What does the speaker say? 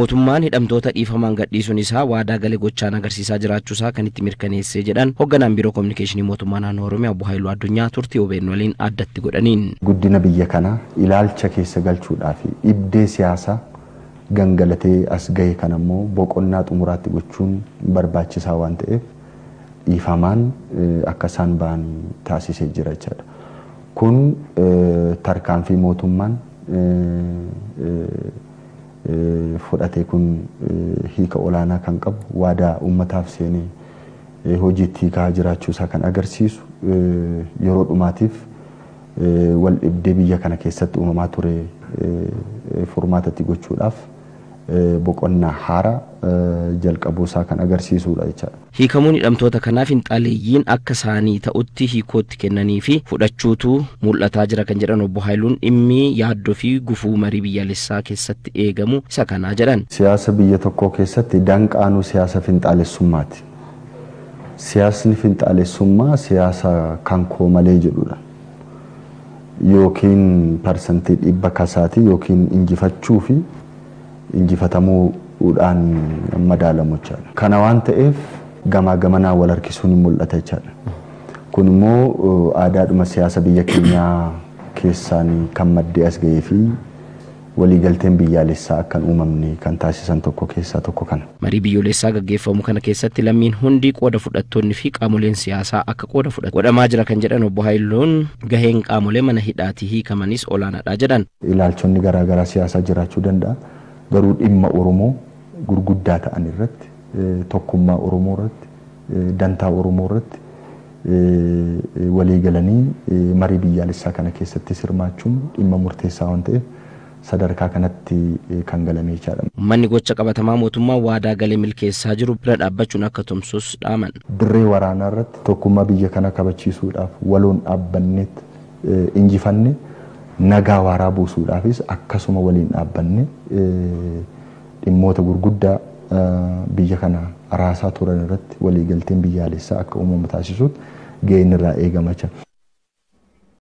mootummaan hidhamtoota dhiifaman gadhiisuun isaa waadaa galee gochaan agarsiisaa jiraachuu isaa kan itti mirkaneessee jedhan hoogganaan biiroo kominikeeshinii mootummaa naannoo Oromiyaa Obbo Haayiluu Addunyaa turtii obeen waliin addatti godhaniin. Guddina biyya kanaa ilaalcha keessa galchuudhaa fi dhibdee siyaasaa gangalatee as ga'e kan ammoo boqonnaa xumuraatti gochuun barbaachisaa waan ta'eef dhiifamaan akka isaan ba'an taasisee jira jechaadha. Kun tarkaanfii mootummaan fudhate kun eh, hiika olaanaa kan qabu waadaa uummataaf seenee eh, hojiitti hiikaa isaa kan agarsiisu eh, yeroo dhumaatiif wal dhibdee biyya kana keessatti uumamaa ture furmaatatti gochuudhaaf boqonnaa haaraa eh, jalqabu isaa kan agarsiisudha jechaadha. Hiikamuun hidhamtoota kanaa hin akka isaanii ta'utti hiikootti kennanii fi fudhachuutu mul'ataa jira kan jedhan obbo Haayiluun dhimmi yaaddoo fi gufuu marii biyyalessaa keessatti eegamu isa kanaa jedhan. Siyaasa biyya tokkoo keessatti danqaanuu siyaasa finxaalessummaati. Siyaasni finxaalessummaa siyaasa kan koo malee jedhudha. Yookiin parsantii dhibba kasaatii yookiin injifachuu fi injifatamuudhaan madaalamu jechaadha. Kana waan ta'eef gamaa gamanaa wal harkisuun hin mul'ata jechaadha. Kun immoo uh, aadaadhuma siyaasa biyya keenyaa keessaan kan maddee as gahee fi waliigalteen biyyaalessaa akkan uumamne kan taasisan tokko keessaa tokko kana. Marii biyyoolessaa gaggeeffamu kana keessatti lammiin hundi qooda fudhattoonni fi qaamoleen siyaasaa akka qooda fudhatu godhamaa jira kan jedhan obbo Haayiloon gaheen qaamolee mana hidhaatii hiikamanis olaanaadha jedhan. Ilaalchonni garaagaraa siyaasaa jiraachuu danda'a. garuu dhimma Oromoo gurguddaa ta'an irratti tokkummaa Oromoo irratti dantaa Oromoo irratti walii galanii marii biyyaalessaa kana keessatti sirmaachuun dhimma murteessaa waan ta'eef sadarkaa kanatti kan galamee jedhama. Manni gocha qabatamaa mootummaa waadaa galee milkeessaa jiru bira dhaabbachuun akka tumsus dhaaman. Dirree waraanaa irratti tokkummaa biyya kana kabachiisuudhaaf waloon dhaabbanneet injifanne nagaa waaraa buusuudhaafis akkasuma waliin dhaabbanne dhimmoota gurguddaa biyya kana raasaa turan irratti waliigalteen biyyaalessaa akka uumamu taasisuutti ga'een irraa eegamacha.